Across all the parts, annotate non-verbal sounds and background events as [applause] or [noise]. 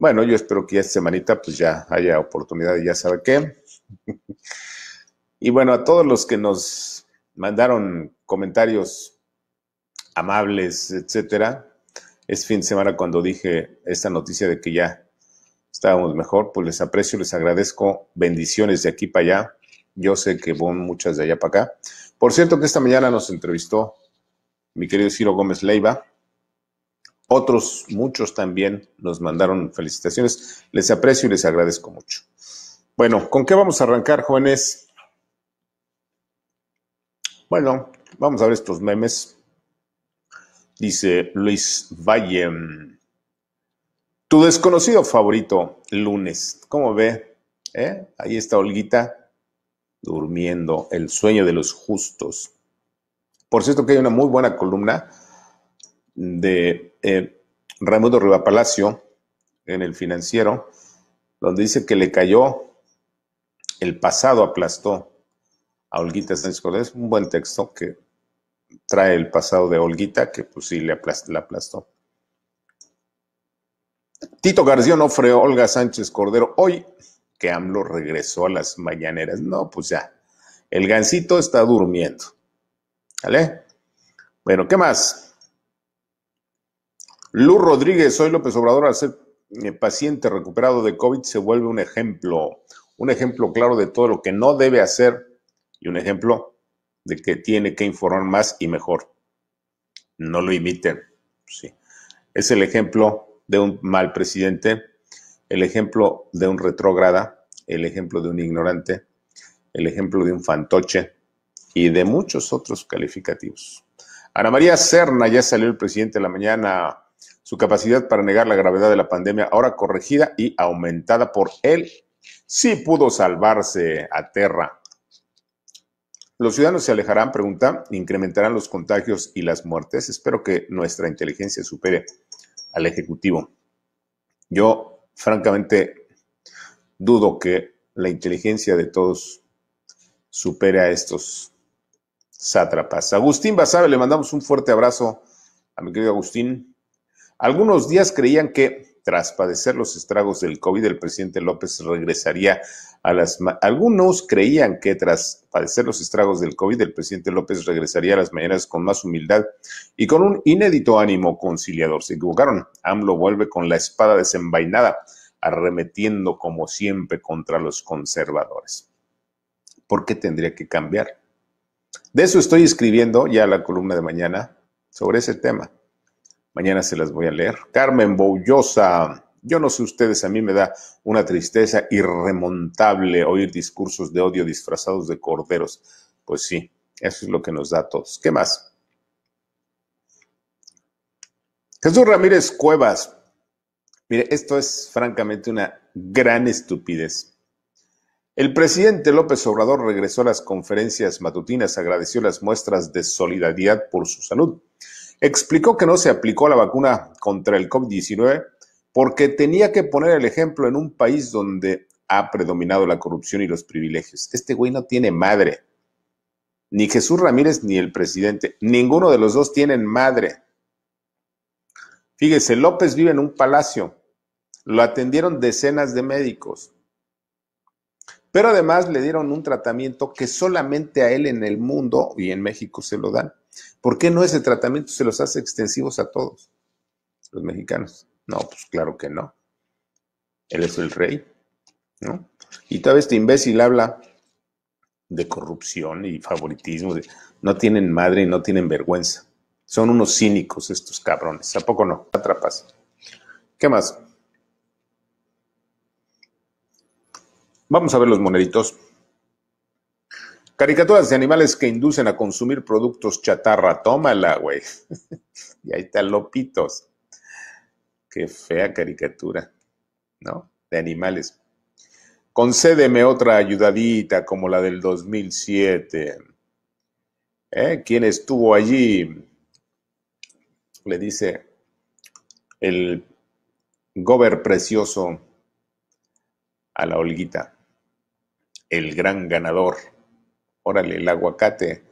Bueno, yo espero que esta semanita pues ya haya oportunidad y ya sabe qué. y bueno, a todos los que nos mandaron comentarios amables, etcétera, es fin de semana cuando dije esta noticia de que ya estábamos mejor, pues les aprecio, les agradezco, bendiciones de aquí para allá. Yo sé que van muchas de allá para acá. Por cierto que esta mañana nos entrevistó mi querido Ciro Gómez Leiva, otros, muchos también nos mandaron felicitaciones. Les aprecio y les agradezco mucho. Bueno, ¿con qué vamos a arrancar, jóvenes? Bueno, vamos a ver estos memes. Dice Luis Valle. Tu desconocido favorito, lunes. ¿Cómo ve? ¿Eh? Ahí está Olguita durmiendo, el sueño de los justos. Por cierto que hay una muy buena columna de eh, Raimundo Riva Palacio en el financiero, donde dice que le cayó el pasado aplastó a Olguita Sánchez Cordero. Es un buen texto que trae el pasado de Olguita, que pues sí le aplastó, la aplastó. Tito García Onofre, Olga Sánchez Cordero, hoy que AMLO regresó a las mañaneras. No, pues ya, el gancito está durmiendo. ¿Vale? Bueno, ¿qué más? Luz Rodríguez, hoy López Obrador, al ser eh, paciente recuperado de COVID, se vuelve un ejemplo, un ejemplo claro de todo lo que no debe hacer y un ejemplo de que tiene que informar más y mejor. No lo imiten. Sí. Es el ejemplo de un mal presidente, el ejemplo de un retrógrada, el ejemplo de un ignorante, el ejemplo de un fantoche y de muchos otros calificativos. Ana María Serna ya salió el presidente de la mañana su capacidad para negar la gravedad de la pandemia, ahora corregida y aumentada por él, sí pudo salvarse a Terra. ¿Los ciudadanos se alejarán? Pregunta. ¿Incrementarán los contagios y las muertes? Espero que nuestra inteligencia supere al Ejecutivo. Yo, francamente, dudo que la inteligencia de todos supere a estos sátrapas. Agustín Basabe, le mandamos un fuerte abrazo a mi querido Agustín. Algunos días creían que, tras padecer los estragos del COVID, el presidente López regresaría a las... Algunos creían que tras padecer los estragos del COVID, el presidente López regresaría a las mañanas con más humildad y con un inédito ánimo conciliador. Se equivocaron. AMLO vuelve con la espada desenvainada, arremetiendo como siempre contra los conservadores. ¿Por qué tendría que cambiar? De eso estoy escribiendo ya la columna de mañana sobre ese tema. Mañana se las voy a leer. Carmen Boullosa. Yo no sé ustedes, a mí me da una tristeza irremontable oír discursos de odio disfrazados de corderos. Pues sí, eso es lo que nos da a todos. ¿Qué más? Jesús Ramírez Cuevas. Mire, esto es francamente una gran estupidez. El presidente López Obrador regresó a las conferencias matutinas, agradeció las muestras de solidaridad por su salud explicó que no se aplicó la vacuna contra el COVID-19 porque tenía que poner el ejemplo en un país donde ha predominado la corrupción y los privilegios. Este güey no tiene madre. Ni Jesús Ramírez ni el presidente. Ninguno de los dos tienen madre. Fíjese, López vive en un palacio. Lo atendieron decenas de médicos. Pero además le dieron un tratamiento que solamente a él en el mundo y en México se lo dan. ¿Por qué no ese tratamiento se los hace extensivos a todos los mexicanos? No, pues claro que no. Él es el rey, ¿no? Y tal vez este imbécil habla de corrupción y favoritismo. no tienen madre y no tienen vergüenza. Son unos cínicos estos cabrones. Tampoco no? Atrapas. ¿Qué más? Vamos a ver los moneditos. Caricaturas de animales que inducen a consumir productos chatarra. Tómala, güey. [laughs] y ahí están Lopitos. Qué fea caricatura, ¿no? De animales. Concédeme otra ayudadita como la del 2007. ¿Eh? ¿Quién estuvo allí? Le dice el gober precioso a la Olguita, el gran ganador órale, el aguacate.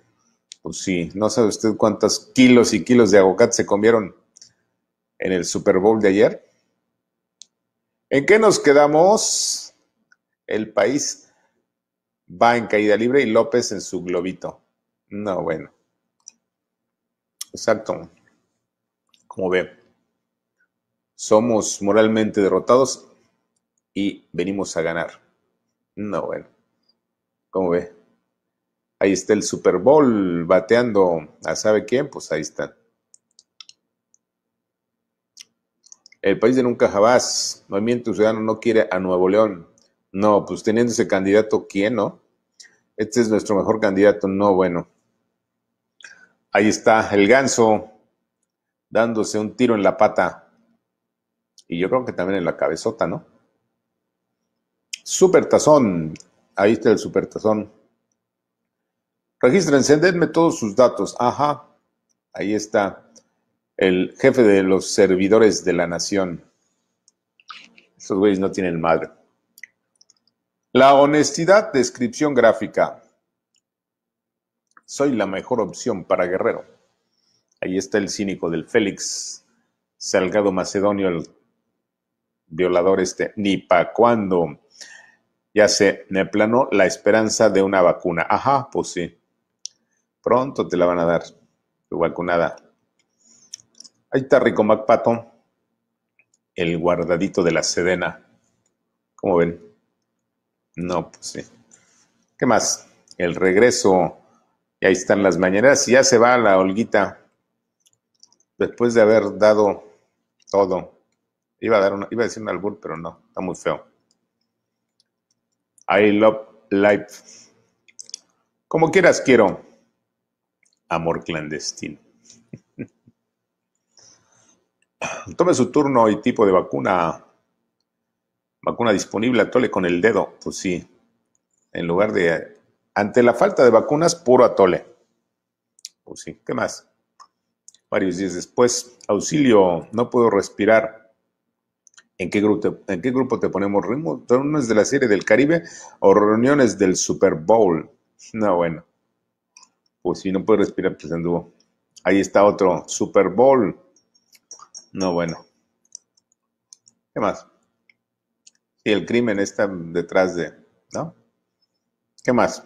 Pues sí, no sabe usted cuántos kilos y kilos de aguacate se comieron en el Super Bowl de ayer. ¿En qué nos quedamos? El país va en caída libre y López en su globito. No, bueno. Exacto. Como ve, somos moralmente derrotados y venimos a ganar. No, bueno. Como ve, Ahí está el Super Bowl bateando a sabe quién, pues ahí está. El país de nunca jamás, Movimiento Ciudadano no quiere a Nuevo León. No, pues teniendo ese candidato, ¿quién no? Este es nuestro mejor candidato, no bueno. Ahí está el ganso dándose un tiro en la pata. Y yo creo que también en la cabezota, ¿no? Supertazón. Ahí está el supertazón. Registra, encendedme todos sus datos. Ajá, ahí está el jefe de los servidores de la nación. Esos güeyes no tienen madre. La honestidad, descripción gráfica. Soy la mejor opción para Guerrero. Ahí está el cínico del Félix Salgado Macedonio, el violador este. Ni pa' cuando Ya se me planó la esperanza de una vacuna. Ajá, pues sí. Pronto te la van a dar, tu vacunada. Ahí está Rico Macpato, el guardadito de la Sedena. ¿Cómo ven? No, pues sí. ¿Qué más? El regreso. Y ahí están las mañaneras. Y ya se va la holguita. Después de haber dado todo. Iba a, dar iba a decir un albur, pero no. Está muy feo. I love life. Como quieras, quiero amor clandestino. [laughs] Tome su turno y tipo de vacuna. Vacuna disponible, atole con el dedo. Pues sí. En lugar de. Ante la falta de vacunas, puro atole. Pues sí. ¿Qué más? Varios días después, auxilio, no puedo respirar. ¿En qué, grupo, ¿En qué grupo te ponemos ritmo? ¿Reuniones de la serie del Caribe o reuniones del Super Bowl? [laughs] No, bueno si no puede respirar, pues anduvo. Ahí está otro, Super Bowl. No, bueno. ¿Qué más? Y el crimen está detrás de, ¿no? ¿Qué más?